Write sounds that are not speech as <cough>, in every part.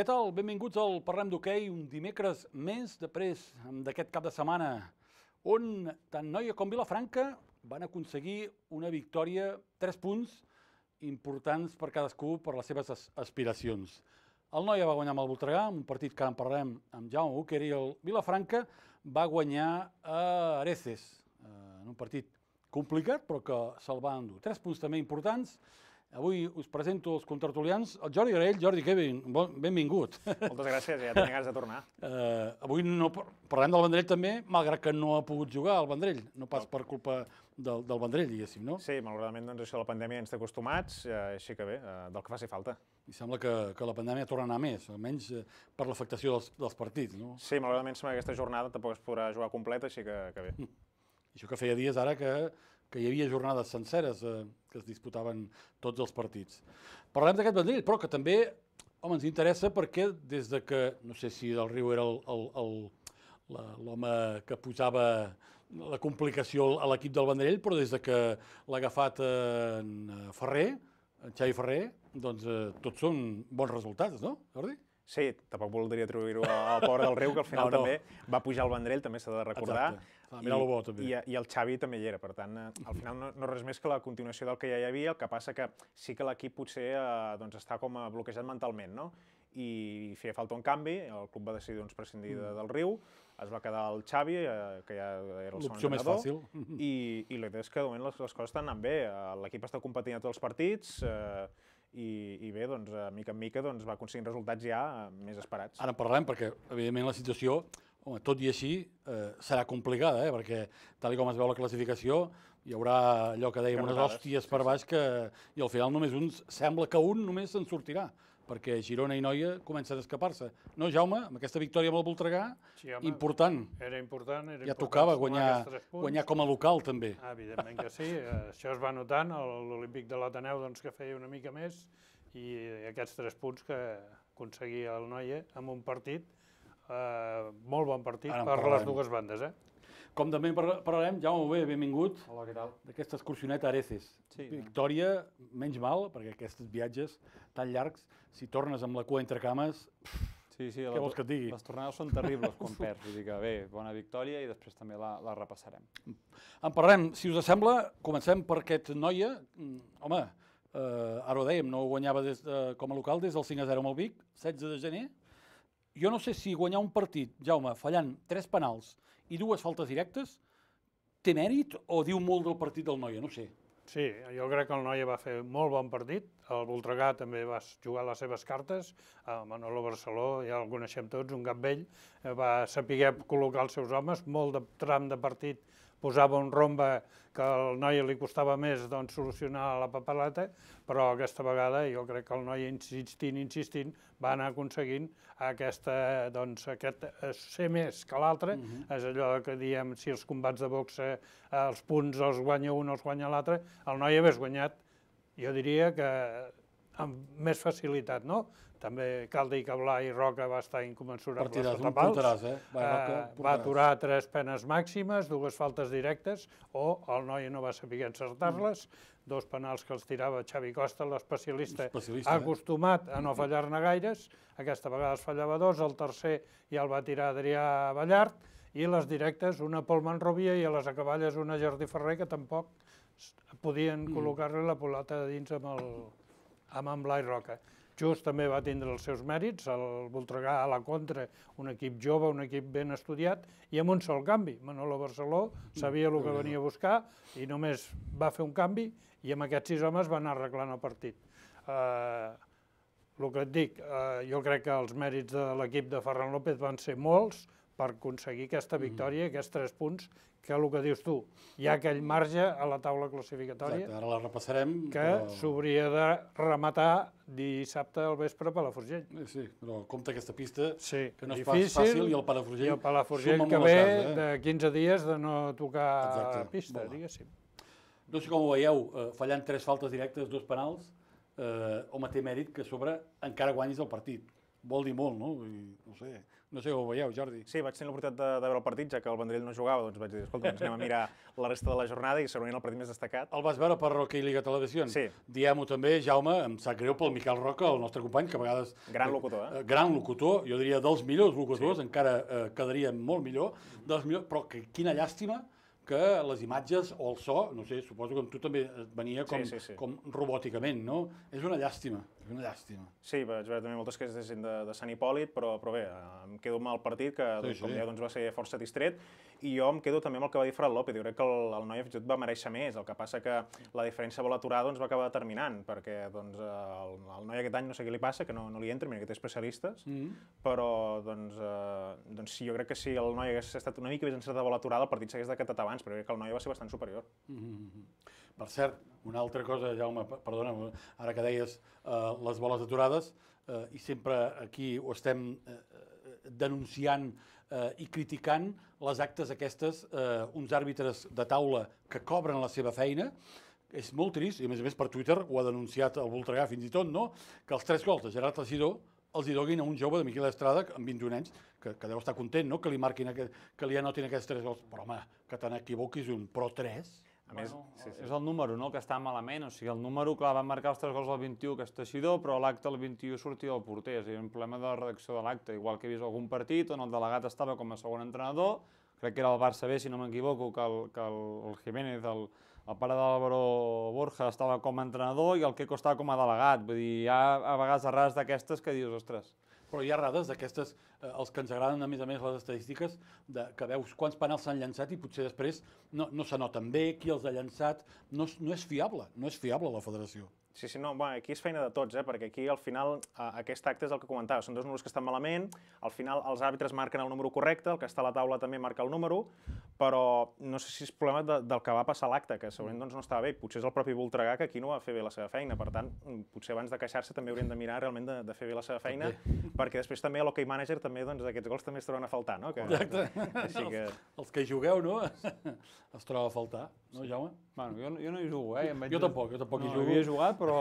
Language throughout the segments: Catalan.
Què tal? Benvinguts al Parlem d'Hockey, un dimecres més després d'aquest cap de setmana, on tant Noia com Vilafranca van aconseguir una victòria, tres punts, importants per cadascú per les seves aspiracions. El Noia va guanyar amb el Voltregà, un partit que ara en parlarem amb Jaume Uquer, i el Vilafranca va guanyar a Areces, eh, en un partit complicat, però que se'l va endur. Tres punts també importants, Avui us presento els contratulians, el Jordi Garell, Jordi Kevin, bon, benvingut. Moltes gràcies, ja tenia ganes de tornar. Uh, <laughs> avui no parlem del Vendrell també, malgrat que no ha pogut jugar al Vendrell, no pas no. per culpa del, del Vendrell, diguéssim, no? Sí, malauradament doncs, això de la pandèmia ens té acostumats, uh, així que bé, uh, del que faci falta. I sembla que, que la pandèmia torna a anar més, almenys uh, per l'afectació dels, dels partits, no? Sí, malauradament sembla que aquesta jornada tampoc es podrà jugar completa, així que, que bé. Mm. <laughs> Això que feia dies ara que que hi havia jornades senceres eh, que es disputaven tots els partits. Parlem d'aquest Vendrell, però que també home, ens interessa perquè des de que, no sé si del Riu era l'home que posava la complicació a l'equip del Vendrell, però des de que l'ha agafat eh, en eh, Ferrer, en Xavi Ferrer, doncs eh, tots són bons resultats, no, Jordi? Sí, tampoc voldria atribuir-ho al pobre del Riu, que al final no, no. també va pujar el Vendrell, també s'ha de recordar. Exacte Clar, mira I, bo, també. I, I el Xavi també hi era, per tant, eh, al final no, no res més que la continuació del que ja hi havia, el que passa que sí que l'equip potser eh, doncs està com eh, bloquejat mentalment, no? I feia falta un canvi, el club va decidir doncs, prescindir mm. del riu, es va quedar el Xavi, eh, que ja era el segon més fàcil. i, i la idea és que de moment les, les coses estan anant bé, eh, l'equip està competint a tots els partits, eh, i, i bé, doncs, mica en mica doncs, va aconseguir resultats ja més esperats. Ara en parlarem perquè, evidentment, la situació Home, tot i així, eh, serà complicada, eh, perquè tal com es veu la classificació, hi haurà allò que dèiem, unes hòsties per baix que... i al final només uns, sembla que un només se'n sortirà, perquè Girona i Noia comencen a escapar-se. No, Jaume, amb aquesta victòria amb el Voltregà, sí, home, important. Era important. Era ja important tocava guanyar, guanyar com a local, també. Ah, evidentment que sí, eh, això es va notant, l'Olímpic de l'Ateneu doncs, que feia una mica més, i aquests tres punts que aconseguia el Noia amb un partit eh, molt bon partit Ara per les dues bandes. Eh? Com també parlarem, Jaume Bové, benvingut. Hola, què tal? D'aquesta excursioneta a Areces. Sí. Victòria, menys mal, perquè aquests viatges tan llargs, si tornes amb la cua entre cames, pff, Sí, sí, Què vols que et digui? Les tornades són terribles quan <laughs> perds, vull dir que bé, bona victòria i després també la, la repassarem. En parlarem, si us sembla, comencem per aquest noia, mm, home, eh, ara ho dèiem, no ho guanyava des de, com a local des del 5 a 0 amb el Vic, 16 de gener, jo no sé si guanyar un partit, Jaume, fallant tres penals i dues faltes directes, té mèrit o diu molt del partit del Noia? No sé. Sí, jo crec que el Noia va fer molt bon partit. El Voltregà també va jugar les seves cartes. El Manolo Barceló, ja el coneixem tots, un cap vell, va saber col·locar els seus homes, molt de tram de partit posava un romba que al noi li costava més doncs, solucionar la papeleta, però aquesta vegada jo crec que el noi insistint, insistint, va anar aconseguint aquesta, doncs, aquest eh, ser més que l'altre, uh mm-hmm. -huh. és allò que diem, si els combats de boxe eh, els punts els guanya un, els guanya l'altre, el noi hagués guanyat, jo diria que amb més facilitat, no? També cal dir que Blai Roca va estar incomensurable Partida, sota pals. Portaràs, eh? eh va, Roca, portaràs. va aturar tres penes màximes, dues faltes directes, o el noi no va saber encertar-les, mm. dos penals que els tirava Xavi Costa, l'especialista eh? acostumat eh? a no fallar-ne gaires, aquesta vegada es fallava dos, el tercer ja el va tirar Adrià Ballart, i les directes una pel Manrovia i a les acaballes una Jordi Ferrer, que tampoc podien mm. col·locar-li la pilota de dins amb el, amb en Blai Roca. Just també va tindre els seus mèrits, el Voltregà a la contra, un equip jove, un equip ben estudiat, i amb un sol canvi. Manolo Barceló sabia el que venia a buscar i només va fer un canvi i amb aquests sis homes van arreglant el partit. Eh, el que et dic, eh, jo crec que els mèrits de l'equip de Ferran López van ser molts, per aconseguir aquesta mm. victòria, mm. aquests tres punts, que el que dius tu, hi ha aquell marge a la taula classificatòria... Exacte, ara la repassarem... Que però... s'hauria de rematar dissabte al vespre a Palafrugell. Eh, sí, però compta aquesta pista, sí, que no difícil, és fàcil, i el Palafrugell... I el Palafrugell que ve eh? de 15 dies de no tocar Exacte. pista, Bona. diguéssim. No sé com ho veieu, eh, fallant tres faltes directes, dos penals, eh, home, té mèrit que sobre encara guanyis el partit vol dir molt, no? I, no sé, no sé com ho veieu, Jordi. Sí, vaig tenir l'oportunitat de, de veure el partit, ja que el Vendrell no jugava, doncs vaig dir, escolta, doncs anem a mirar la resta de la jornada i segurament el partit més destacat. El vas veure per Roca i Liga Televisió. Sí. Diem-ho també, Jaume, em sap greu pel Miquel Roca, el nostre company, que a vegades... Gran eh, locutor, eh? eh? Gran locutor, jo diria dels millors locutors, sí. encara eh, quedaria molt millor, dels millors, però que, quina llàstima que les imatges o el so, no sé, suposo que amb tu també et venia com, sí, sí, sí. com robòticament, no? És una llàstima, és una llàstima. Sí, vaig veure també moltes coses és de, de Sant Hipòlit, però, però bé, em quedo amb el partit, que sí, doncs, sí. com ja doncs, va ser força distret, i jo em quedo també amb el que va dir Fran López, jo crec que el, el noi FJ va mereixer més, el que passa que la diferència vol aturar doncs, va acabar determinant, perquè doncs, el, el noi aquest any no sé què li passa, que no, no li entra, mira que té especialistes, mm -hmm. però doncs, eh, doncs sí, jo crec que si el noi hagués estat una mica més encertat vol aturar, el partit s'hagués decatat abans, però crec que el noi va ser bastant superior. Mm -hmm. Per cert, una altra cosa, Jaume, perdona, eh, ara que deies eh, les boles aturades, eh, i sempre aquí ho estem eh, eh, denunciant eh, i criticant les actes aquestes, eh, uns àrbitres de taula que cobren la seva feina, és molt trist, i a més a més per Twitter ho ha denunciat el Voltregà fins i tot, no? que els tres gols de Gerard Tassidor els hi doguin a un jove de Miquel Estrada, amb 21 anys, que, que deu estar content, no?, que li marquin aquest, que li anotin aquests tres gols. Però, home, que te n'equivoquis un, pro tres... A més, bueno, sí, sí. és el número, no?, que està malament. O sigui, el número, clar, van marcar els tres gols al 21, que és Teixidor, però l'acte al 21 sortia del porter. És a dir, un problema de la redacció de l'acte. Igual que he vist algun partit on el delegat estava com a segon entrenador, crec que era el Barça B, si no m'equivoco, que, el, que el, el Jiménez, el, el pare de Borja estava com a entrenador i el que estava com a delegat. Vull dir, hi ha a vegades errades d'aquestes que dius, ostres... Però hi ha errades d'aquestes, eh, els que ens agraden a més a més les estadístiques, de, que veus quants penals s'han llançat i potser després no, no s'anoten bé, qui els ha llançat... No, no és fiable, no és fiable la federació. Sí, sí, no, bueno, aquí és feina de tots, eh? perquè aquí al final eh, aquest acte és el que comentava, són dos números que estan malament, al final els àrbitres marquen el número correcte, el que està a la taula també marca el número, però no sé si és problema de, del que va passar l'acte, que segurament doncs, no estava bé, potser és el propi Voltregà que aquí no va fer bé la seva feina, per tant, potser abans de queixar-se també haurien de mirar realment de, de fer bé la seva feina, també. perquè després també l'hockey manager també doncs, aquests gols també es troben a faltar, no? Que, Exacte, així que... Els, els que jugueu, no? <laughs> Es troba a faltar, no, Jaume? Bueno, jo, jo no hi jugo, eh? jo tampoc, jo tampoc no, hi jugo. No hi he jugat, però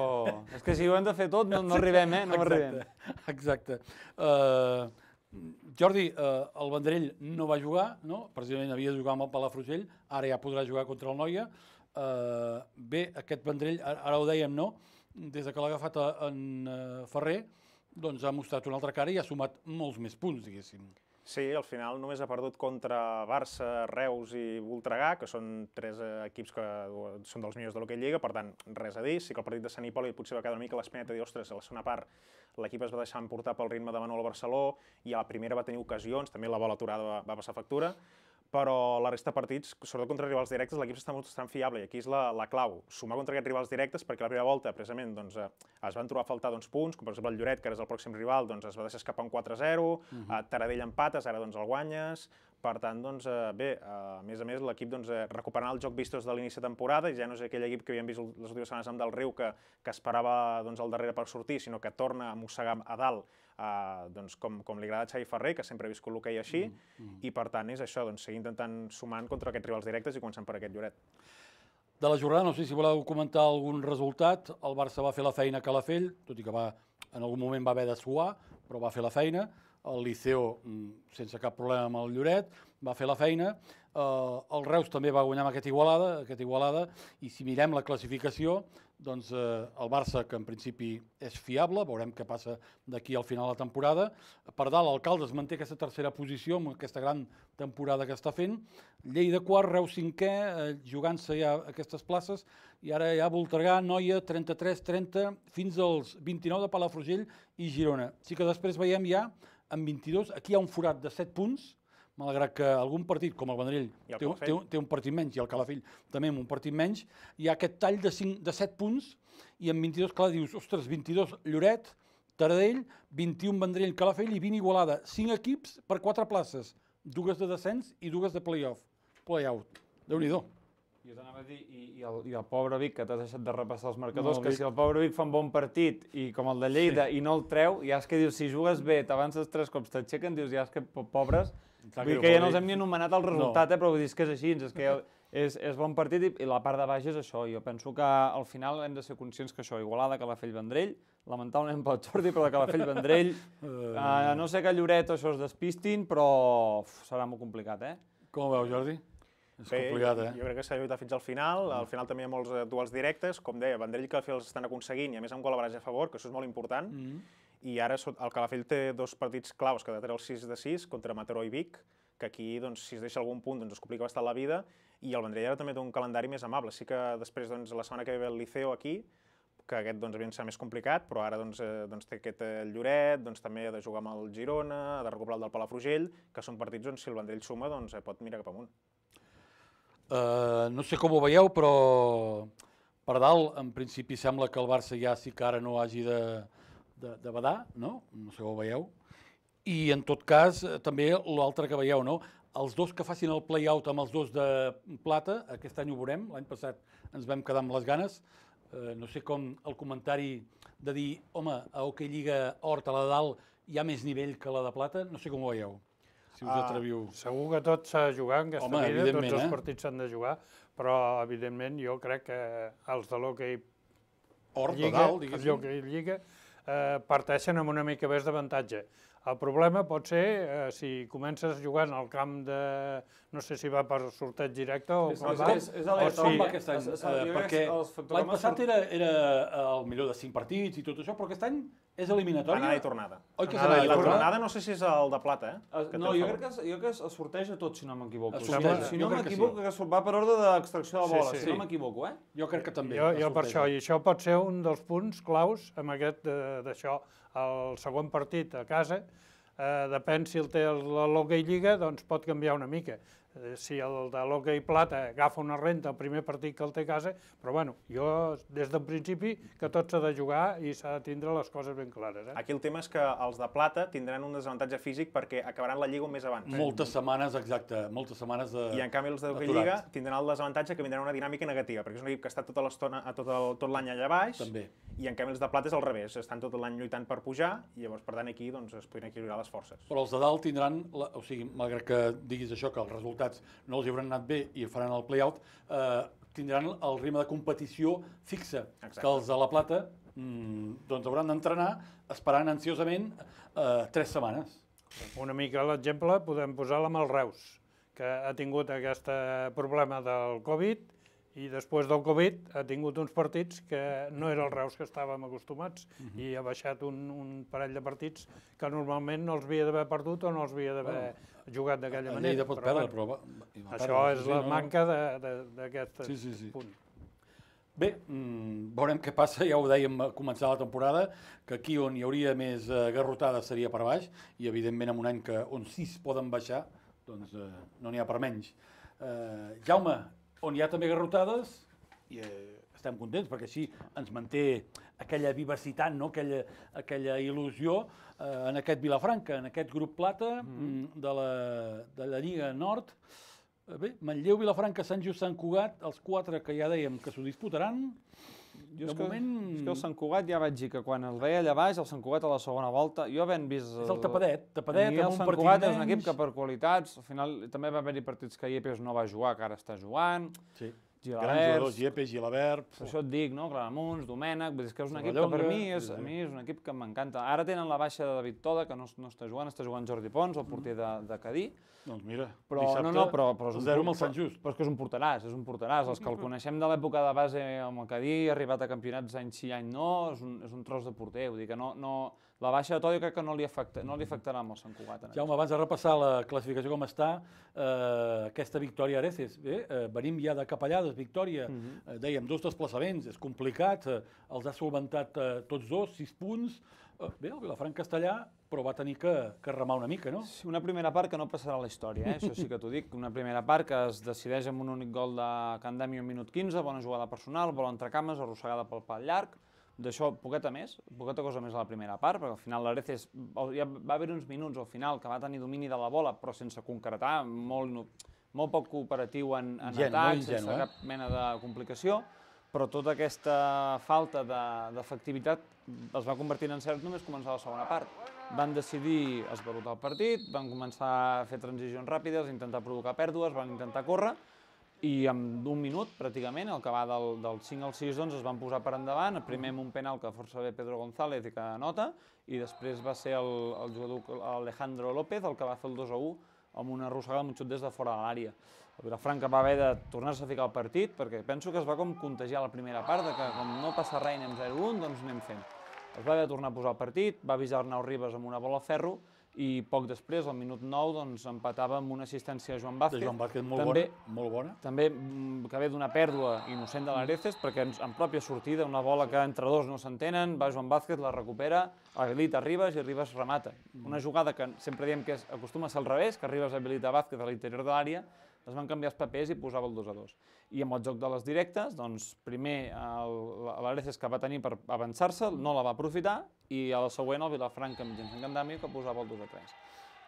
és que si ho hem de fer tot no, no arribem, eh? No exacte, arribem. Exacte. Uh, Jordi, uh, el Vendrell no va jugar, no? precisament havia de jugar amb el Palafrugell, ara ja podrà jugar contra el Noia. Uh, bé, aquest Vendrell, ara ho dèiem, no? Des de que l'ha agafat en uh, Ferrer, doncs ha mostrat una altra cara i ha sumat molts més punts, diguéssim. Sí, al final només ha perdut contra Barça, Reus i Voltregà, que són tres eh, equips que eh, són dels millors de l'Hockey Lliga, per tant, res a dir. Sí que el partit de Sant Hipòlit potser va quedar una mica a l'espineta de dir, ostres, a la segona part l'equip es va deixar emportar pel ritme de Manuel Barceló i a la primera va tenir ocasions, també la bola aturada va, va passar factura, però la resta de partits, sobretot contra rivals directes, l'equip està molt estant fiable i aquí és la, la clau, sumar contra aquests rivals directes perquè la primera volta, precisament, doncs, eh, es van trobar a faltar doncs, punts, com per exemple el Lloret, que ara és el pròxim rival, doncs, es va deixar escapar un 4-0, uh -huh. Taradell empates, ara doncs, el guanyes, per tant, doncs, eh, bé, eh, a més a més, l'equip doncs, recuperant el joc vistos de l'inici de temporada, ja no és aquell equip que havíem vist les últimes setmanes amb del Riu que, que esperava doncs, al darrere per sortir, sinó que torna a mossegar a dalt doncs com, com li agrada a Xavi Ferrer, que sempre ha viscut l'hoquei així, mm, mm. i per tant és això, doncs, seguir intentant sumant contra aquests rivals directes i començant per aquest Lloret. De la jornada, no sé si voleu comentar algun resultat. El Barça va fer la feina a Calafell, tot i que va, en algun moment va haver de suar, però va fer la feina. El Liceo, mm, sense cap problema amb el Lloret, va fer la feina. Eh, el Reus també va guanyar amb aquesta Igualada, aquesta Igualada, i si mirem la classificació, doncs, eh, el Barça, que en principi és fiable, veurem què passa d'aquí al final de la temporada. Per dalt, l'alcalde es manté aquesta tercera posició amb aquesta gran temporada que està fent. Lleida quart, Reus cinquè, eh, jugant-se ja aquestes places, i ara ja Voltregà, Noia, 33-30, fins als 29 de Palafrugell i Girona. Sí que després veiem ja, amb 22, aquí hi ha un forat de 7 punts, malgrat que algun partit, com el Vendrell, té, té, té un partit menys, i el Calafell també amb un partit menys, hi ha aquest tall de, 5, de 7 punts, i en 22, clar, dius, ostres, 22 Lloret, Taradell, 21 Vendrell, Calafell i 20 Igualada. 5 equips per 4 places, dues de descens i dues de playoff, playout. Déu-n'hi-do. Jo t'anava a dir, i, i, el, i el pobre Vic, que t'has deixat de repassar els marcadors, no, el que Vic... si el pobre Vic fa un bon partit, i com el de Lleida, sí. i no el treu, ja és que dius, si jugues bé, t'avances tres cops, t'aixequen, dius, ja és que pobres, Vull dir que ja no els hem ni anomenat el resultat, no. eh, però vull dir que és així, és que és, és bon partit i, i la part de baix és això. Jo penso que al final hem de ser conscients que això, Igualada, que la Fell Vendrell, lamentablement pel Jordi, però que la Fell Vendrell, <laughs> eh. eh, no sé que Lloret o això es despistin, però uf, serà molt complicat, eh? Com ho veus, Jordi? És Bé, complicat, eh? Jo crec que s'ha lluitat fins al final. Al final també hi ha molts eh, duels directes. Com deia, Vendrell que els estan aconseguint, i a més amb col·laborats a favor, que això és molt important. Mm -hmm i ara el Calafell té dos partits claus, que darrere el 6 de 6, contra Mataró i Vic, que aquí, doncs, si es deixa algun punt, doncs, es complica bastant la vida, i el Vendrell ara també té un calendari més amable. Sí que després, doncs, la setmana que ve el Liceo aquí, que aquest doncs, havia de ser més complicat, però ara doncs, eh, doncs, té aquest eh, Lloret, doncs, també ha de jugar amb el Girona, ha de recuperar el del Palafrugell, que són partits on doncs, si el Vendrell suma doncs, eh, pot mirar cap amunt. Uh, no sé com ho veieu, però per dalt, en principi sembla que el Barça ja sí que ara no hagi de, de, de Badà, no? no sé si ho veieu, i en tot cas eh, també l'altre que veieu, no? Els dos que facin el play-out amb els dos de plata, aquest any ho veurem, l'any passat ens vam quedar amb les ganes, eh, no sé com el comentari de dir, home, a Hockey Lliga Hort a la dalt hi ha més nivell que la de plata, no sé com ho veieu, si us ah, atreviu. Ah, segur que tot s'ha de jugar en aquesta home, vida, tots els eh? partits s'han de jugar, però evidentment jo crec que els de l'hoquei Hort Lliga, a dalt, diguéssim. Lliga, eh, parteixen amb una mica més d'avantatge. El problema pot ser eh, si comences jugant al camp de... no sé si va per sorteig directe o... És, és, és, és aleatori aquest any, eh, perquè l'any passat era, era el millor de cinc partits i tot això, però aquest any és eliminatòria? Anada i tornada. Oi que anada, la tornada no sé si és el de plata, eh? Ah, es, no, jo crec, que, jo crec que es sorteja tot, si no m'equivoco. Si no m'equivoco, que, sí. que va per ordre d'extracció de bola, sí, sí. si no m'equivoco, eh? Jo crec que també. Jo, jo per això, i això pot ser un dels punts claus amb aquest d'això. El segon partit a casa, eh, depèn si el té l'Hockey Lliga, doncs pot canviar una mica. Eh, si el de l'hoquei plata agafa una renta el primer partit que el té a casa, però bueno, jo des del principi que tot s'ha de jugar i s'ha de tindre les coses ben clares. Eh? Aquí el tema és que els de plata tindran un desavantatge físic perquè acabaran la Lliga més mes abans. Eh? Moltes setmanes, exacte, moltes setmanes de... I en canvi els de Lliga tindran el desavantatge que vindran una dinàmica negativa, perquè és un equip que està tota l'estona, tota tot l'any tot allà baix, També. i en canvi els de plata és al revés, estan tot l'any lluitant per pujar, i llavors per tant aquí doncs, es podrien equilibrar les forces. Però els de dalt tindran, la... o sigui, malgrat que diguis això, que el resultat resultats no els hi hauran anat bé i faran el play-out, eh, tindran el ritme de competició fixa, Exacte. que els de la Plata mm, doncs hauran d'entrenar esperant ansiosament eh, tres setmanes. Una mica l'exemple podem posar la Malreus, que ha tingut aquest eh, problema del Covid, i després del Covid ha tingut uns partits que no era el Reus que estàvem acostumats uh mhm. -huh. i ha baixat un, un parell de partits que normalment no els havia d'haver perdut o no els havia d'haver bueno, jugat d'aquella manera. Lleida pot però, perdre, però... Va, va això perdre, és sí, la no, manca d'aquest sí, sí, sí. punt. Bé, mmm, veurem què passa, ja ho dèiem a començar la temporada, que aquí on hi hauria més eh, garrotada seria per baix, i evidentment en un any que on sis poden baixar, doncs eh, no n'hi ha per menys. Eh, Jaume, on hi ha també garrotades, i eh, estem contents perquè així ens manté aquella vivacitat, no? aquella, aquella il·lusió eh, en aquest Vilafranca, en aquest grup plata mm -hmm. de, la, de la Lliga Nord. Eh, bé, Manlleu, Vilafranca, Sant Just, Sant Cugat, els quatre que ja dèiem que s'ho disputaran, jo de és moment... Que, és que el Sant Cugat ja vaig dir que quan el veia allà baix, el Sant Cugat a la segona volta, jo havent vist... El... És el tapadet, tapadet amb un Sant partit Cugat menys. és un equip que per qualitats, al final també va haver-hi partits que Iepes no va jugar, que ara està jugant. Sí. Gilabert. grans jugadors, Yepes, Gilabert... Per això et dic, no? Claramunts, Domènec, és que és un equip que per mi és, a mi és un equip que m'encanta. Ara tenen la baixa de David Toda, que no, no està jugant, està jugant Jordi Pons, el porter de, de Cadí. Doncs mira, però, dissabte, no, no, però, però és un, zero amb el Sant Just. Però és que és un porteràs, és un porteràs. Els que el coneixem de l'època de base amb el Cadí, ha arribat a campionats any sí, any no, és un, és un tros de porter, vull dir que no, no, la baixa de Tòdio crec que no li, afecta, no li afectarà molt Sant Cugat. En Jaume, abans de repassar la classificació com està, eh, aquesta victòria a Areces, bé, eh, venim ja de Capellades, victòria, mm -hmm. eh, dèiem, dos desplaçaments, és complicat, eh, els ha solventat eh, tots dos, sis punts, eh, bé, el Vilafranc Castellà però va tenir que, que remar una mica, no? Sí, una primera part que no passarà a la història, eh? això sí que t'ho dic. Una primera part que es decideix amb un únic gol de Candemi un minut 15, bona jugada personal, vol entre cames, arrossegada pel pal llarg, d'això, poqueta més, poqueta cosa més a la primera part, perquè al final l'Areces, ja va haver uns minuts al final que va tenir domini de la bola, però sense concretar, molt, molt poc cooperatiu en, en Gen, atacs, ingenu, sense eh? cap mena de complicació, però tota aquesta falta d'efectivitat de, es va convertir en cert només començar la segona part. Van decidir esbarutar el partit, van començar a fer transicions ràpides, intentar provocar pèrdues, van intentar córrer, i amb un minut, pràcticament, el que va del, del 5 al 6 doncs es van posar per endavant, primer amb un penal que força bé Pedro González i que anota, i després va ser el, el jugador Alejandro López el que va fer el 2 a 1 amb una arrossegada amb un xut des de fora de l'àrea. El Vilafranca va haver de tornar-se a ficar al partit perquè penso que es va com contagiar la primera part, de que com no passa res i anem 0-1, doncs anem fent. Es va haver de tornar a posar el partit, va avisar Arnau Ribas amb una bola a ferro i poc després, al minut 9, doncs, empatava amb una assistència de Joan Vázquez. De Joan Vázquez, molt també, bona. Molt bona. També mm, que ve d'una pèrdua innocent de l'Areces, perquè en, en pròpia sortida, una bola que entre dos no s'entenen, va Joan Vázquez, la recupera, habilita Ribas i Ribas remata. Mm. Una jugada que sempre diem que és, acostuma a ser al revés, que Ribas habilita Vázquez a l'interior de l'àrea, es van canviar els papers i posava el 2 a 2. I amb el joc de les directes, doncs, primer l'Areces que va tenir per avançar-se no la va aprofitar i a la següent el Vilafranca mitjançant Candamio que posava el 2 a 3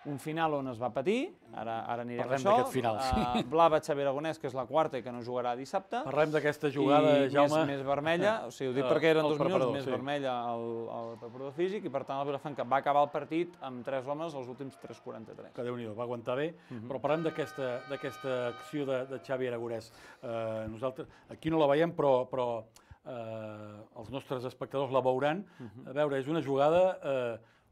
un final on es va patir, ara, ara anirem Parlem a això. final. Uh, <laughs> Blava Xavier Aragonès, que és la quarta i que no jugarà dissabte. Parlem d'aquesta jugada, I Jaume. més, més vermella, <laughs> o sigui, ho dic uh, perquè eh, eren dos minuts, més sí. vermella el, el preparador físic, i per tant el Vilafranca va acabar el partit amb tres homes els últims 3.43. Que déu nhi va aguantar bé, uh mhm. -huh. però parlem d'aquesta acció de, de Xavi Aragonès. Uh, nosaltres, aquí no la veiem, però, però uh, els nostres espectadors la veuran. Uh mhm. -huh. A veure, és una jugada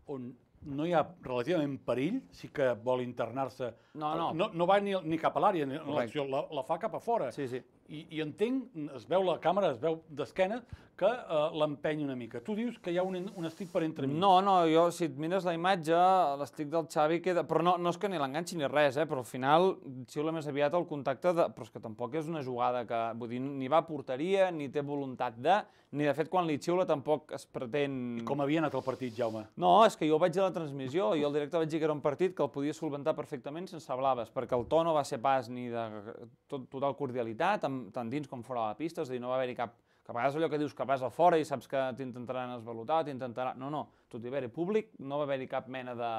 uh, on no hi ha relativament perill, sí que vol internar-se. No, no. No, no va ni, ni cap a l'àrea, l'acció la, la fa cap a fora. Sí, sí i, i entenc, es veu la càmera, es veu d'esquena, que uh, l'empeny una mica. Tu dius que hi ha un, un estic per entre mi. No, no, jo, si et mires la imatge, l'estic del Xavi queda... Però no, no és que ni l'enganxi ni res, eh? però al final xiula més aviat el contacte de... Però és que tampoc és una jugada que... Vull dir, ni va a porteria, ni té voluntat de... Ni de fet, quan li xiula tampoc es pretén... I com havia anat el partit, Jaume? No, és que jo vaig a la transmissió, i el directe vaig dir que era un partit que el podia solventar perfectament sense blaves, perquè el to no va ser pas ni de eh, tot, total cordialitat, amb tant dins com fora de la pista, és a dir, no va haver-hi cap... Que a vegades allò que dius que vas a fora i saps que t'intentaran esvalutar, t'intentarà... No, no, tot i haver-hi públic, no va haver-hi cap mena de...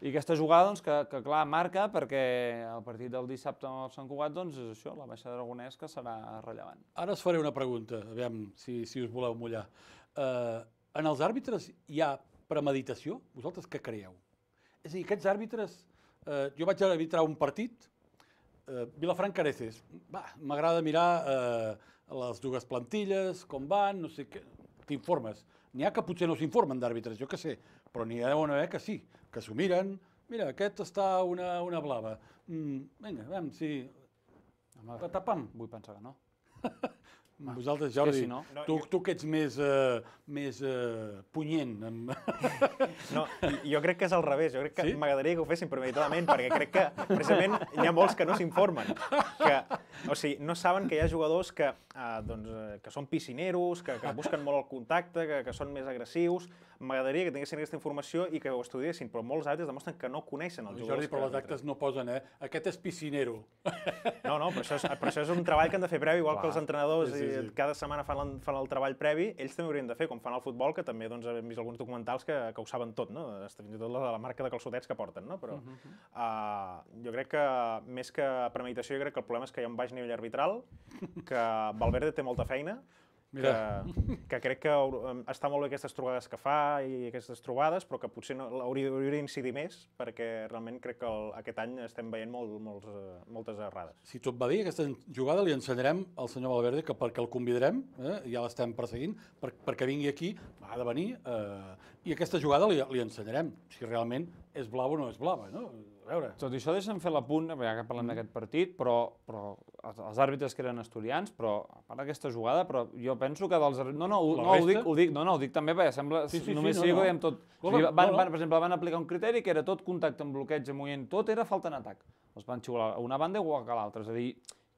I aquesta jugada, doncs, que, que clar, marca, perquè el partit del dissabte amb el Sant Cugat, doncs, és això, la baixa d'Aragonès, que serà rellevant. Ara us faré una pregunta, aviam si, si us voleu mullar. Uh, en els àrbitres hi ha premeditació? Vosaltres què creieu? És a dir, aquests àrbitres... Uh, jo vaig arbitrar un partit, eh, Vilafranc Careces, m'agrada mirar eh, les dues plantilles, com van, no sé què, t'informes. N'hi ha que potser no s'informen d'àrbitres, jo que sé, però n'hi ha una eh, que sí, que s'ho miren, mira, aquest està una, una blava, mm, vinga, veure si... Tapam, vull pensar que no. <laughs> Home, Vosaltres, Jordi, sí, si no... tu, tu que ets més, uh, més uh, punyent. Amb... <laughs> No, jo crec que és al revés. Jo crec que sí? m'agradaria que ho fessin premeditadament, perquè crec que precisament hi ha molts que no s'informen. Que, o sigui, no saben que hi ha jugadors que, uh, doncs, que són piscineros, que, que busquen molt el contacte, que, que són més agressius, m'agradaria que tinguessin aquesta informació i que ho estudiessin, però molts altres demostren que no coneixen els jugadors. Jordi, però les actes no posen, eh? Aquest és piscinero. No, no, però això és, però això és un treball que han de fer previ, igual Clar. que els entrenadors sí, sí, sí. cada setmana fan, fan el treball previ, ells també haurien de fer, com fan al futbol, que també doncs, hem vist alguns documentals que, que ho saben tot, no? Fins i tot la, la marca de calçotets que porten, no? Però uh -huh. uh, jo crec que, més que premeditació, jo crec que el problema és que hi ha un baix nivell arbitral, que Valverde té molta feina, Mira. Que, que crec que està molt bé aquestes trobades que fa i aquestes trobades, però que potser no, hauria, hauria d'incidir més, perquè realment crec que el, aquest any estem veient molt, molts, eh, moltes errades. Si tot va dir, aquesta jugada li ensenyarem al senyor Valverde que perquè el convidarem, eh, ja l'estem perseguint, per, perquè vingui aquí, ha de venir, eh, i aquesta jugada li, li ensenyarem, si realment és blava o no és blava, no? veure. Tot això deixa'm fer la punta, ja que parlem mm. d'aquest partit, però, però els, àrbitres que eren estudiants, però a part d'aquesta jugada, però jo penso que dels... No, no, ho, no, ho, dic, ho, dic, no, no, ho dic també perquè sembla... Sí, sí, només sí, no, sigui no. que tot. o sigui, van, Van, per exemple, van aplicar un criteri que era tot contacte amb bloqueig, moviment, tot era falta en atac. Els van xiular a una banda o a l'altra, és a dir,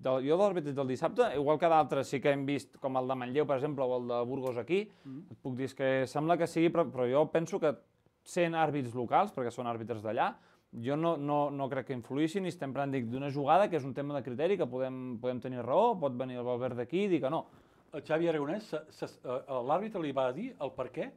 del, jo dels àrbitres del dissabte, igual que d'altres sí que hem vist, com el de Manlleu, per exemple, o el de Burgos aquí, mm. et puc dir que sembla que sigui, però, però jo penso que sent àrbits locals, perquè són àrbitres d'allà, jo no, no, no crec que influïssin i estem parlant d'una jugada que és un tema de criteri, que podem, podem tenir raó, pot venir el Valverde d'aquí i dir que no. El Xavi Aragonès, eh, l'àrbitre li va dir el per què,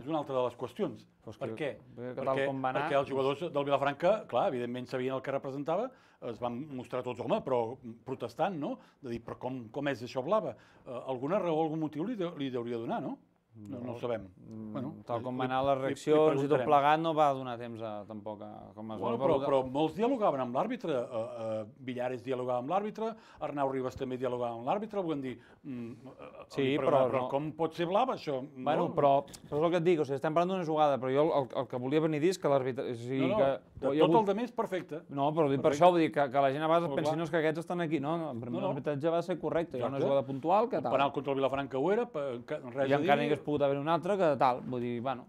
és una altra de les qüestions. Pues per què? Que perquè, com va anar, perquè els jugadors del Vilafranca, clar, evidentment sabien el que representava, es van mostrar tots, home, però protestant, no? De dir, però com, com és això blava? Eh, alguna raó, algun motiu li, de, li de donar, no? No, no ho sabem. Mm, bueno, Tal com van anar les reaccions i, i, i tot plegat no va donar temps a, tampoc a... Com es bueno, va però, però molts dialogaven amb l'àrbitre. Uh, uh, Villares dialogava amb l'àrbitre, Arnau Ribas també dialogava amb l'àrbitre, vull dir... Mm, uh, sí, però, però, però no. com pot ser blava, això? Bueno, no? però, però és el que et dic, o sigui, estem parlant d'una jugada, però jo el, el que volia venir a dir és que l'àrbitre... O sigui, no, no, que, de, tot vull... el de més, perfecte. No, però perfecte. per això vull dir que, que la gent a vegades però, pensi, no, és que aquests estan aquí. No, no, no, no. l'arbitratge va ser correcte, hi ha una jugada puntual que tal. El penal contra el Vilafranca ho era, res I encara pogut haver un altre que tal, vull dir, bueno...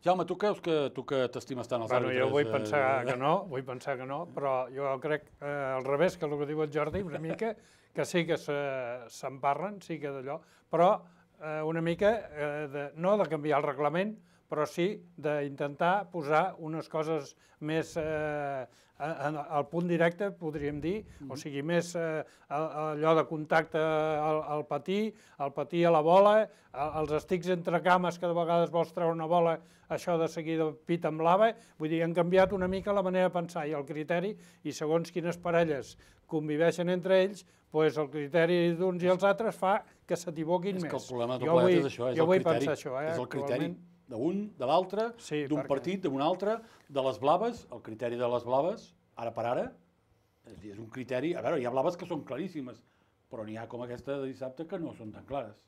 Jaume, tu creus que tu que t'estimes tant els bueno, àrbitres? Jo vull eh? pensar eh... que no, vull pensar que no, però jo crec eh, al revés que el que diu el Jordi, una mica, que sí que se'n parlen, sí que d'allò, però eh, una mica eh, de, no de canviar el reglament, però sí d'intentar posar unes coses més eh, al punt directe, podríem dir, mm o mm-hmm. sigui, més eh, allò de contacte al, al patí, al patí a la bola, els estics entre cames, que de vegades vols treure una bola, això de seguida pit amb lava, vull dir, han canviat una mica la manera de pensar i el criteri, i segons quines parelles conviveixen entre ells, doncs el criteri d'uns i els altres fa que s'equivoquin més. És que el problema jo plegat és això, és jo vull pensar això, eh, és el criteri d'un, de l'altre, sí, d'un perquè... partit, d'un altre, de les blaves, el criteri de les blaves, ara per ara, és, dir, és un criteri... A veure, hi ha blaves que són claríssimes, però n'hi ha com aquesta de dissabte que no són tan clares.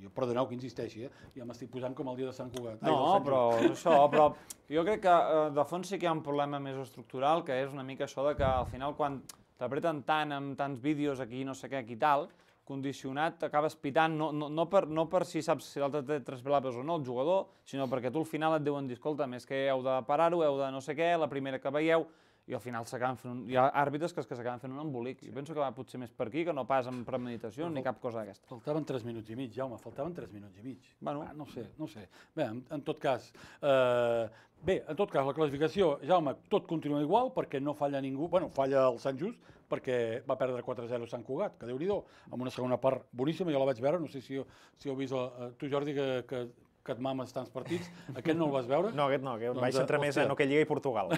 Jo, perdoneu que insisteixi, eh? ja m'estic posant com el dia de Sant Cugat. No, Ai, no però això, però jo crec que eh, de fons sí que hi ha un problema més estructural, que és una mica això de que al final quan t'apreten tant amb tants vídeos aquí, no sé què, aquí tal, condicionat, acabes pitant, no, no, no, per, no per si saps si l'altre té tres pelapes o no, el jugador, sinó perquè tu al final et diuen escolta, més que heu de parar-ho, heu de no sé què, la primera que veieu, i al final s'acaben fent... Un... Hi ha àrbitres que, que s'acaben fent un embolic. Sí. Jo penso que va potser més per aquí que no pas amb premeditació no, ni cap cosa d'aquesta. Faltaven 3 minuts i mig, Jaume, faltaven 3 minuts i mig. Bueno. Ah, no sé, no sé. Bé, en, en tot cas, eh, bé, en tot cas, la classificació, Jaume, tot continua igual perquè no falla ningú, bueno, falla el Sant Just perquè va perdre 4-0 Sant Cugat, que déu nhi amb una segona part boníssima, jo la vaig veure, no sé si, si heu vist, la, eh, tu Jordi, que, que que et mames tants partits. Aquest no el vas veure? <laughs> No, aquest no, aquest doncs, vaig centrar més en que Lliga i Portugal.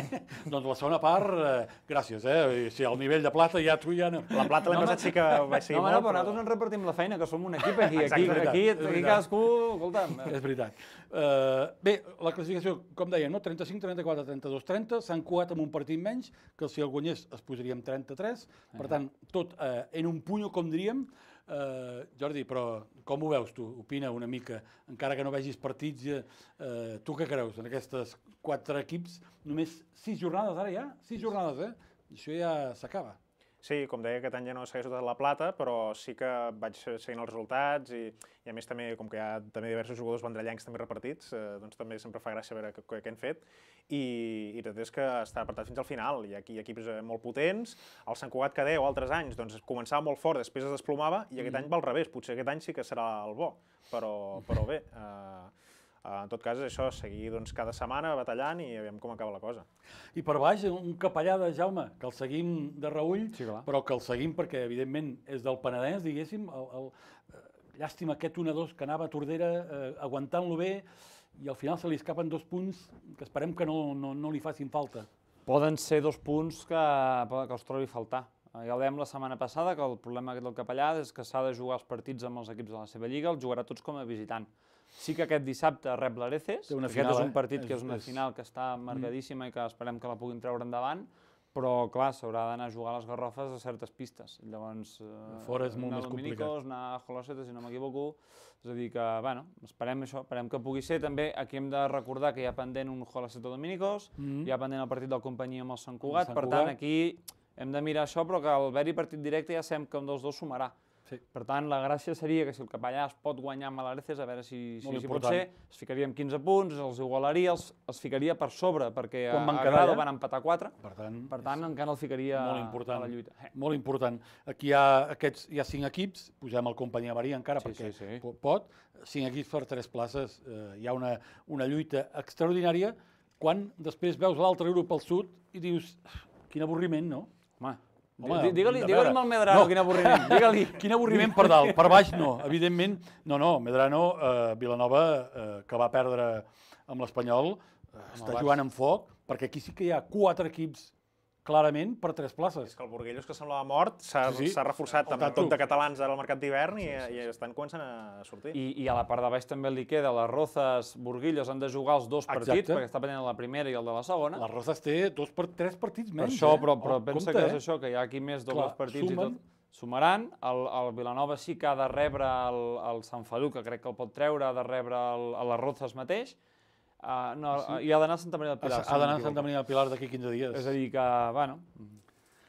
<laughs> doncs la segona part, eh, gràcies, eh? Si al nivell de plata ja tu ja no... La plata l'hem no, passat sí que va seguir no, molt... No, però nosaltres ens repartim la feina, que som un equip aquí, <laughs> Exacte, aquí, veritat, aquí, aquí, aquí cadascú... Escolta'm... És veritat. Uh, bé, la classificació, com deien, no? 35, 34, 32, 30, s'han coat amb un partit menys, que si el guanyés es posaríem 33, per tant, tot eh, en un punyo, com diríem, Eh, Jordi, però com ho veus tu? Opina una mica, encara que no vegis partits, eh, eh tu què creus? En aquestes quatre equips, només sis jornades ara ja? Sis jornades, eh? Això ja s'acaba. Sí, com deia, aquest any ja no segueixo tota la plata, però sí que vaig seguint els resultats i, i a més també, com que hi ha també diversos jugadors vendrellancs també repartits, eh, doncs també sempre fa gràcia veure què, què han fet i, i tot és que està apartat fins al final. Hi ha, aquí equips eh, molt potents, el Sant Cugat que deu altres anys doncs, començava molt fort, després es desplomava i aquest mm. any va al revés, potser aquest any sí que serà el bo, però, però bé... Eh, Eh, en tot cas, això, seguir doncs, cada setmana batallant i veiem com acaba la cosa. I per baix, un capellà de Jaume, que el seguim de reull, sí, clar. però que el seguim perquè, evidentment, és del Penedès, diguéssim, el, el, eh, llàstima aquest 1-2 que anava a Tordera eh, aguantant-lo bé i al final se li escapen dos punts que esperem que no, no, no li facin falta. Poden ser dos punts que, que els trobi faltar. Eh, ja ho dèiem la setmana passada, que el problema del capellà és que s'ha de jugar els partits amb els equips de la seva lliga, els jugarà tots com a visitant. Sí que aquest dissabte rep l'Areces, final, aquest és un eh? partit eh? que és una final que està mm. marcadíssima mm. i que esperem que la puguin treure endavant, però clar, s'haurà d'anar a jugar a les garrofes a certes pistes. Llavors, eh, fora és molt més complicat. Anar a Joloseta, si no m'equivoco, és a dir que, bueno, esperem això, esperem que pugui ser. També aquí hem de recordar que hi ha pendent un o Dominicos, mm -hmm. hi ha pendent el partit del companyia amb el Sant Cugat, el Sant per Cugat. tant, aquí hem de mirar això, però que al haver-hi partit directe ja sabem que un dels dos sumarà. Sí. Per tant, la gràcia seria que si el capellà es pot guanyar amb l'Areces, a veure si, si, si pot ser, es ficaria amb 15 punts, els igualaria, els, els ficaria per sobre, perquè Quan van a, a Grado ja? van empatar 4, per tant, per tant encara el ficaria molt important, a la lluita. Eh. Molt important. Aquí hi ha, aquests, hi ha 5 equips, posem el companyia Maria encara, sí, perquè sí, sí. pot, 5 equips per 3 places, eh, hi ha una, una lluita extraordinària, quan després veus l'altre grup al sud i dius, ah, quin avorriment, no? Home, Digue-li digue -li, digue al Medrano, no. quin avorriment. <laughs> Digue-li. Quin avorriment per dalt, per baix no, evidentment. No, no, Medrano, eh, Vilanova, eh, que va perdre amb l'Espanyol, eh, està jugant en foc, perquè aquí sí que hi ha quatre equips clarament per tres places. És que el Borguellos, que semblava mort, s'ha sí, sí. reforçat amb tot de catalans ara al mercat d'hivern i, sí, sí, sí. i estan començant a sortir. I, I a la part de baix també li queda, les Rozas, Borguillos han de jugar els dos Exacte. partits, perquè està pendent la primera i el de la segona. Les Rozas té dos per tres partits menys. Per això, eh? però, però oh, pensa compte, que és eh? això, que hi ha aquí més dos partits sumen. i tot. Sumaran, el, el Vilanova sí que ha de rebre el, el Sant Feliu, que crec que el pot treure, ha de rebre el, el les Rozas mateix, Uh, no, sí. i ha d'anar a Santa Maria del Pilar. Ha, d'anar a Santa Maria del Pilar d'aquí 15 dies. És a dir que, bueno,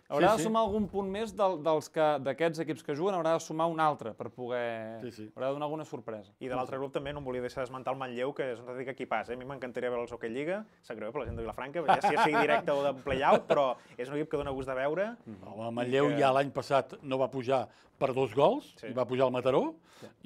haurà sí, de sumar sí. algun punt més d'aquests equips que juguen, haurà de sumar un altre per poder... Sí, sí. Haurà de donar alguna sorpresa. I de l'altre grup també no em volia deixar d'esmentar el Manlleu, que és un atlètic equipàs. Eh? A mi m'encantaria veure el Hockey Lliga, sap greu per la gent de Vilafranca, ja si sigui directe o de playout, però és un equip que dona gust de veure. No, mm-hmm. el Manlleu que... ja l'any passat no va pujar per dos gols, sí. i va pujar al Mataró,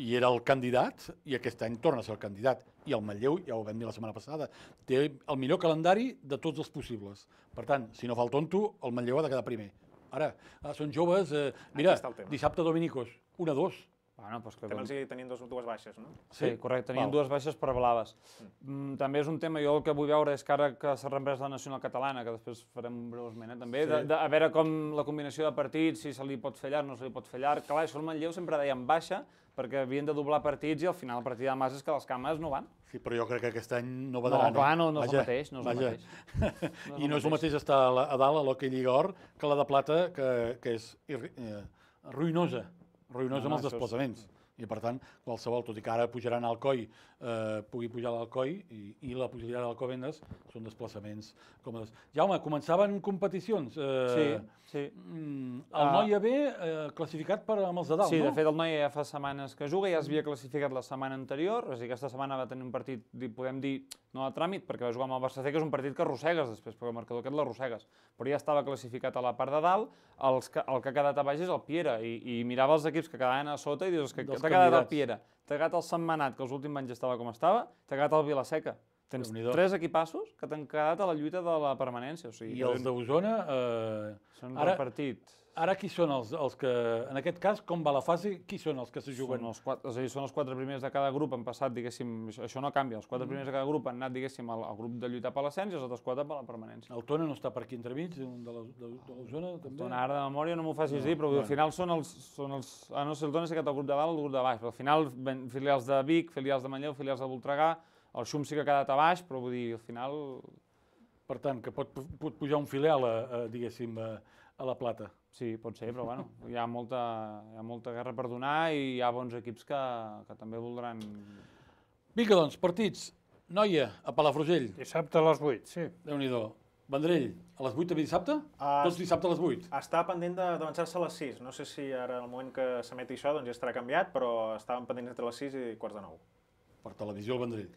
i era el candidat, i aquest any torna a ser el candidat. I el Manlleu, ja ho vam dir la setmana passada, té el millor calendari de tots els possibles. Per tant, si no fa el tonto, el Manlleu ha de quedar primer. Ara, ah, són joves... Eh, mira, dissabte Dominicos, 1-2. Bueno, pues doncs que... També els tenien dos, dues baixes, no? Sí, sí correcte, tenien dues baixes per blaves. Mm. mm. També és un tema, jo el que vull veure és que ara que s'ha reemprès la Nacional Catalana, que després farem breument, eh, també, sí. de, de, a veure com la combinació de partits, si se li pot fer llarg, no se li pot fer llarg. Clar, això el Manlleu sempre deien baixa, perquè havien de doblar partits i al final a partida de demà és que les cames no van. Sí, però jo crec que aquest any no d'anar. No, clar, no, no, no és el mateix. No és vaja. el mateix. No és <laughs> I no és el mateix estar a, la, a dalt a l'hoquei lliga or que la de plata, que, que és eh, ruïnosa, ruïnosa no, no, amb els desplaçaments. És, i per tant, qualsevol, tot i que ara pujaran al coll, eh, pugui pujar al coll i, i la pujada del Covendes són desplaçaments còmodes. Jaume, començaven competicions. Eh, sí, sí. Mm, el ah. noi B eh, classificat per amb els de dalt, sí, no? Sí, de fet el noi ja fa setmanes que juga, ja es havia classificat la setmana anterior, o sigui, aquesta setmana va tenir un partit, podem dir, no a tràmit, perquè va jugar amb el Barça C, que és un partit que arrossegues després, perquè el marcador aquest l'arrossegues. Però ja estava classificat a la part de dalt, els que, el que ha quedat a baix és el Piera, i, i mirava els equips que quedaven a sota i dius que, que T'ha quedat el Piera, t'ha quedat el Setmanat, que els últims anys estava com estava, t'ha quedat el Vilaseca. Tens tres equipassos que t'han quedat a la lluita de la permanència. O sigui, I els d'Osona... Eh, Són ara, repartits. Ara qui són els, els que, en aquest cas, com va la fase, qui són els que se juguen? Són els quatre, és a dir, són els quatre primers de cada grup, han passat, diguéssim, això no canvia, els quatre mm. primers de cada grup han anat, diguéssim, al, al grup de lluitar per l'ascens i els altres quatre per la permanència. El Tona no està per aquí entremig, de, de, la, de, de la zona, també? El Tona, ara de memòria no m'ho facis no, dir, però bueno. al final són els, són els... Ah, no sé, el Tona s'ha que el grup de dalt, el grup de baix, però al final ben, filials de Vic, filials de Manlleu, filials de Voltregà, el Xum sí que ha quedat a baix, però vull dir, al final per tant, que pot, pot pujar un filial, a, a, diguéssim, a, a la plata. Sí, pot ser, però bueno, hi ha molta, hi ha molta guerra per donar i hi ha bons equips que, que també voldran... Vinga, doncs, partits. Noia, a Palafrugell. Dissabte a les 8, sí. déu nhi Vendrell, a les 8 també dissabte? Uh, Tots dissabte a les 8? Està pendent d'avançar-se a les 6. No sé si ara, al moment que s'emeti això, doncs ja estarà canviat, però estaven pendents entre les 6 i quarts de 9. Per televisió el Vendrell.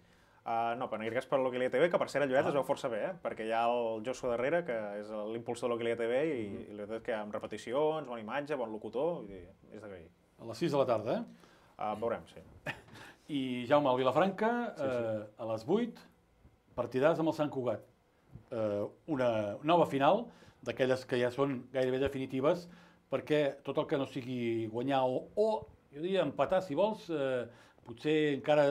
Uh, no, però en aquest cas per l'Oquilia TV, que per ser a Lloret ah. es veu força bé, eh? perquè hi ha el Joshua darrere, que és l'impulsor de l'Oquilia TV, i, mm. i la veritat és que amb repeticions, bona imatge, bon locutor, i és d'agrair. A les 6 de la tarda, eh? Uh, veurem, sí. <laughs> I Jaume, al Vilafranca, sí, sí. Eh, a les 8, partidars amb el Sant Cugat. Eh, una nova final, d'aquelles que ja són gairebé definitives, perquè tot el que no sigui guanyar o, o jo diria, empatar, si vols, eh, potser encara,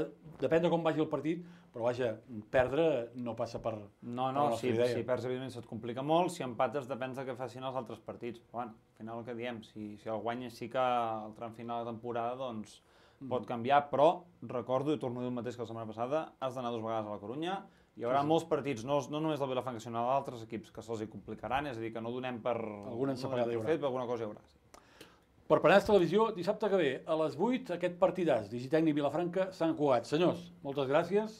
depèn de com vagi el partit, però vaja, perdre no passa per No, no, per si, idea. si perds evidentment se't complica molt, si empates depèn de què facin els altres partits. Però, bueno, al final el que diem, si, si el guanyes sí que al tram final de temporada, doncs mm. pot canviar, però recordo, i torno a dir el mateix que la setmana passada, has d'anar dues vegades a la Corunya, hi haurà sí, sí. molts partits, no, no només del Vilafranca, sinó d'altres equips que se'ls hi complicaran, és a dir, que no donem per... Alguna no encepada no hi haurà. Fet, alguna cosa hi haurà, sí. Per Penedès Televisió, dissabte que ve, a les 8, aquest partidàs, Digitècnic Vilafranca, Sant Cugat. Senyors, moltes gràcies.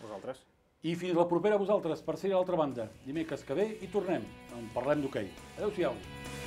Vosaltres. I fins la propera vosaltres, per ser a l'altra banda. Dimecres que ve i tornem. En parlem d'hoquei. Okay. Adéu-siau.